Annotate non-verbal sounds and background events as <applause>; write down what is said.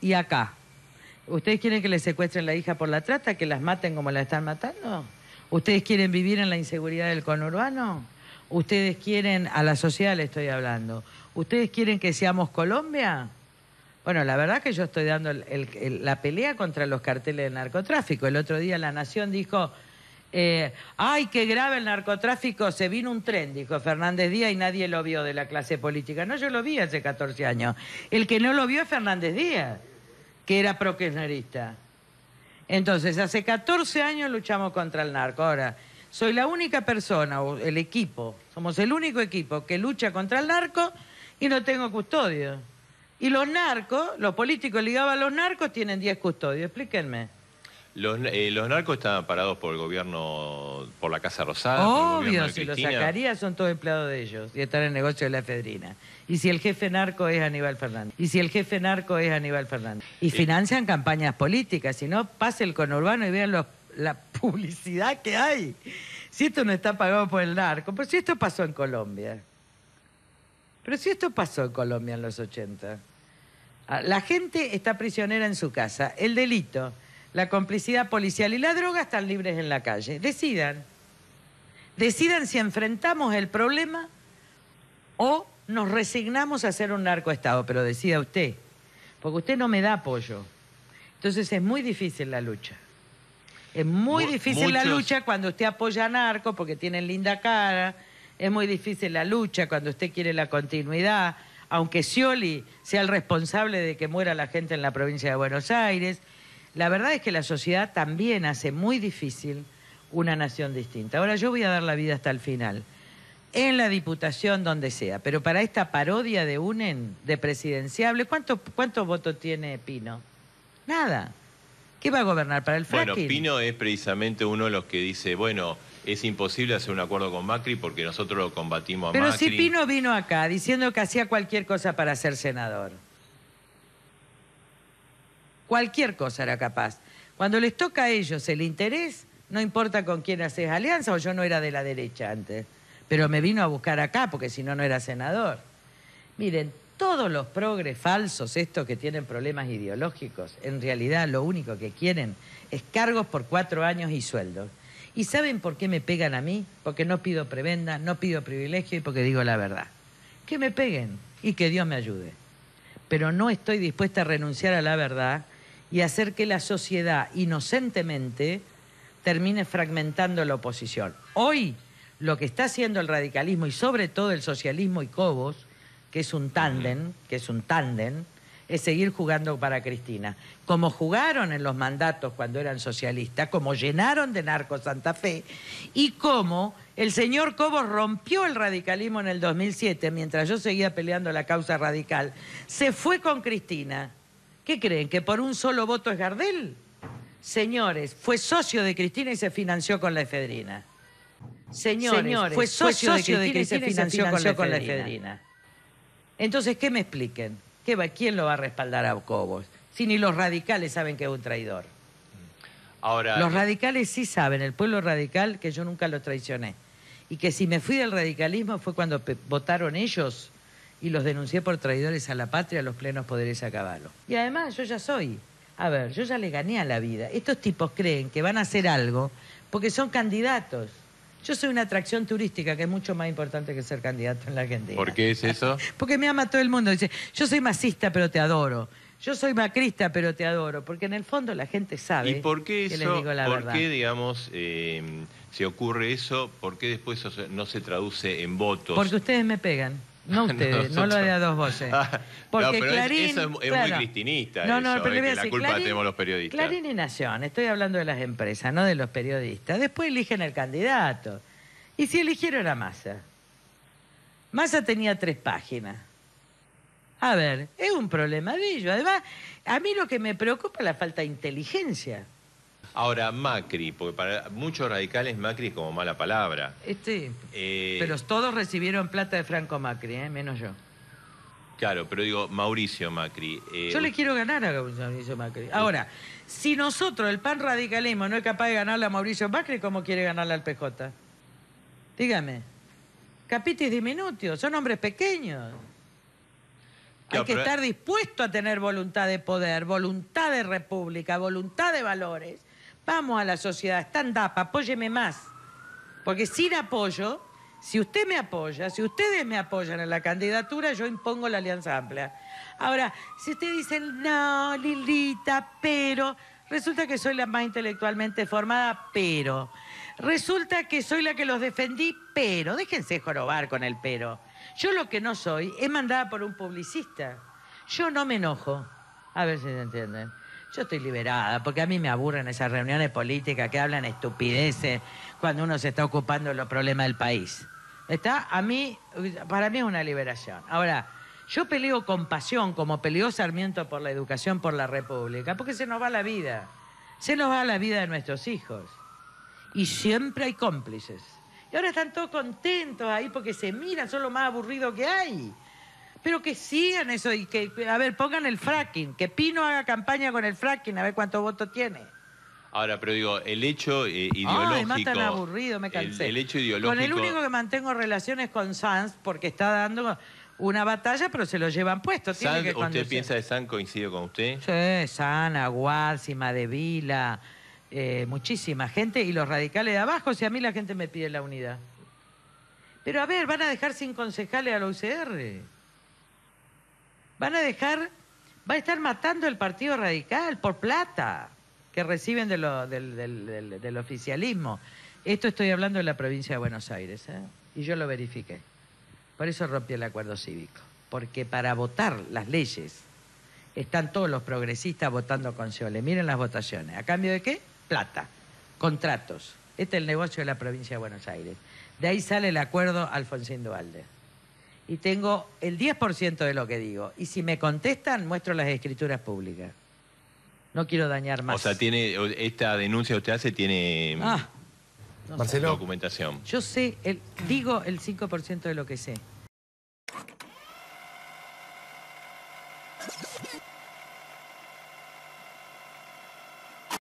Y acá, ¿ustedes quieren que les secuestren la hija por la trata, que las maten como la están matando? ¿Ustedes quieren vivir en la inseguridad del conurbano? ¿Ustedes quieren, a la sociedad le estoy hablando, ¿ustedes quieren que seamos Colombia? Bueno, la verdad que yo estoy dando la pelea contra los carteles de narcotráfico. El otro día La Nación dijo, eh, ay, qué grave el narcotráfico, se vino un tren, dijo Fernández Díaz y nadie lo vio de la clase política. No, yo lo vi hace 14 años. El que no lo vio es Fernández Díaz, que era prokirchnerista. Entonces, hace 14 años luchamos contra el narco. Ahora, soy la única persona, o el equipo, somos el único equipo que lucha contra el narco y no tengo custodio. Y los narcos, los políticos ligados a los narcos, tienen 10 custodios. Explíquenme. Eh, los, narcos están parados por el gobierno, por la Casa Rosada. Obvio, si los sacaría son todos empleados de ellos y están en el negocio de la efedrina. Y si el jefe narco es Aníbal Fernández. Y si el jefe narco es Aníbal Fernández. Y financian campañas políticas. Si no, pase el conurbano y vean la <laughs> publicidad que hay. Si esto no está pagado por el narco, pero si esto pasó en Colombia. Pero si esto pasó en Colombia en los 80. Ah, la gente está prisionera en su casa. El delito la complicidad policial y la droga están libres en la calle. Decidan. Decidan si enfrentamos el problema o nos resignamos a ser un narcoestado, pero decida usted, porque usted no me da apoyo. Entonces es muy difícil la lucha. Es muy difícil la lucha cuando usted apoya a narco porque tienen linda cara. Es muy difícil la lucha cuando usted quiere la continuidad, aunque Scioli sea el responsable de que muera la gente en la provincia de Buenos Aires. La verdad es que la sociedad también hace muy difícil una nación distinta. Ahora yo voy a dar la vida hasta el final, en la diputación, donde sea, pero para esta parodia de UNEN, de presidenciable, ¿cuánto, ¿cuántos votos tiene Pino? Nada. ¿Qué va a gobernar para el fracking? Bueno, Pino es precisamente uno de los que dice, bueno, es imposible hacer un acuerdo con Macri porque nosotros lo combatimos a Macri. Pero si Pino vino acá diciendo que hacía cualquier cosa para ser senador. Cualquier cosa era capaz. Cuando les toca a ellos el interés, no importa con quién haces alianza, o yo no era de la derecha antes, pero me vino a buscar acá porque si no, no era senador. Miren, todos los progres falsos, estos que tienen problemas ideológicos, en realidad lo único que quieren es cargos por cuatro años y sueldos. ¿Y saben por qué me pegan a mí? Porque no pido prebenda, no pido privilegio y porque digo la verdad. Que me peguen y que Dios me ayude. Pero no estoy dispuesta a renunciar a la verdad y hacer que la sociedad inocentemente termine fragmentando la oposición. Hoy lo que está haciendo el radicalismo y sobre todo el socialismo y Cobos, que es un tándem, que es un tándem, es seguir jugando para Cristina. Como jugaron en los mandatos cuando eran socialistas, como llenaron de narco Santa Fe y como el señor Cobos rompió el radicalismo en el 2007 mientras yo seguía peleando la causa radical, se fue con Cristina ¿Qué creen? ¿Que por un solo voto es Gardel? Señores, fue socio de Cristina y se financió con la efedrina. Señores, fue, socio de, Cristina, y se financió, con, la efedrina. Entonces, ¿qué me expliquen? ¿Quién lo va a respaldar a Cobos? Si ni los radicales saben que es un traidor. Ahora, los radicales sí saben, el pueblo radical, que yo nunca los traicioné. Y que si me fui del radicalismo fue cuando votaron ellos y los denuncié por traidores a la patria a los plenos poderes a caballo. Y además yo ya soy. A ver, yo ya le gané a la vida. Estos tipos creen que van a hacer algo porque son candidatos. Yo soy una atracción turística que es mucho más importante que ser candidato en la Argentina. ¿Por qué es eso? <laughs> Porque me ama todo el mundo. Dice, yo soy macista, pero te adoro. Yo soy macrista, pero te adoro. Porque en el fondo la gente sabe ¿Y por qué eso, ¿Por qué, digamos, eh, se ocurre eso? ¿Por qué después no se traduce en votos? Porque ustedes me pegan. No <laughs> ustedes, no, lo de a dos voces. <laughs> Porque Clarín, eso es, muy cristinista. No, la culpa tenemos los periodistas. Clarín y Nación, estoy hablando de las empresas, no de los periodistas. Después eligen el candidato. Y si eligieron a Massa. Massa tenía tres páginas. A ver, es un problema de Además, a mí lo que me preocupa es la falta de inteligencia. Ahora, Macri, porque para muchos radicales Macri es como mala palabra. Este. pero todos recibieron plata de Franco Macri, ¿eh? menos yo. Claro, pero digo, Mauricio Macri. Yo le quiero ganar a Mauricio Macri. Ahora, si nosotros, el pan radicalismo, no es capaz de ganarle a Mauricio Macri, ¿cómo quiere ganarle al PJ? Dígame. Capitis diminutios, son hombres pequeños. Hay que estar dispuesto a tener voluntad de poder, voluntad de república, voluntad de valores Vamos a la sociedad, stand up, apóyeme más. Porque sin apoyo, si usted me apoya, si ustedes me apoyan en la candidatura, yo impongo la alianza amplia. Ahora, si ustedes dicen, no, Lilita, pero, resulta que soy la más intelectualmente formada, pero, resulta que soy la que los defendí, pero, déjense jorobar con el pero. Yo lo que no soy es mandada por un publicista. Yo no me enojo. A ver si se entienden. Yo estoy liberada, porque a mí me aburren esas reuniones políticas que hablan estupideces cuando uno se está ocupando de los problemas del país. Está, a mí, para mí es una liberación. Ahora, yo peleo con pasión, como peleó Sarmiento por la educación, por la República, porque se nos va la vida. Se nos va la vida de nuestros hijos. Y siempre hay cómplices. Y ahora están todos contentos ahí porque se miran, son lo más aburrido que hay. Pero que sigan eso y que, a ver, pongan el fracking, que Pino haga campaña con el fracking, a ver cuánto voto tiene. Ahora, pero digo, el hecho eh, ideológico. más tan aburrido, me cansé. El, hecho ideológico. Con el único que mantengo relaciones con Sanz, porque está dando una batalla, pero se lo llevan puesto. ¿Usted piensa de Sanz coincide con usted? Sí, Sanz, Aguad, Vila eh, muchísima gente y los radicales de abajo. si a mí la gente me pide la unidad. Pero a ver, van a dejar sin concejales a la UCR van a dejar, va a estar matando el Partido Radical por plata que reciben de lo, del, oficialismo. Esto estoy hablando de la provincia de Buenos Aires, ¿eh? y yo lo verifiqué. Por eso rompí el acuerdo cívico, porque para votar las leyes están todos los progresistas votando con Seole. Miren las votaciones. ¿A cambio de qué? Plata, contratos. Este es el negocio de la provincia de Buenos Aires. De ahí sale el acuerdo Alfonsín Dualde y tengo el 10% de lo que digo. Y si me contestan, muestro las escrituras públicas. No quiero dañar más. O sea, tiene esta denuncia que usted hace tiene mm, ah, no documentación. Yo sé, el, digo el 5% de lo que sé.